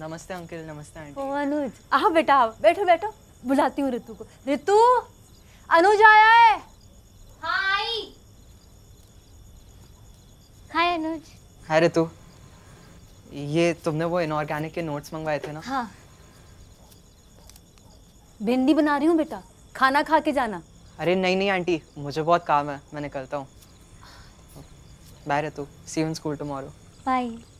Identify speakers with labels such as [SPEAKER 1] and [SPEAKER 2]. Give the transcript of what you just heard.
[SPEAKER 1] नमस्ते अंकल नमस्ते आंटी
[SPEAKER 2] ओ अनुज आ बेटा बैठो बैठो बुलाती हूँ ऋतु को ऋतु
[SPEAKER 3] अनुज आया है हाँ, हाय
[SPEAKER 4] हाय अनुज हाय ऋतु ये तुमने वो इनऑर्गेनिक के नोट्स मंगवाए थे ना हाँ
[SPEAKER 5] भिंडी बना रही हूँ बेटा खाना
[SPEAKER 6] खा के जाना
[SPEAKER 4] अरे नहीं नहीं आंटी मुझे बहुत काम है मैं निकलता हूँ bye Ritu see you in school tomorrow
[SPEAKER 6] bye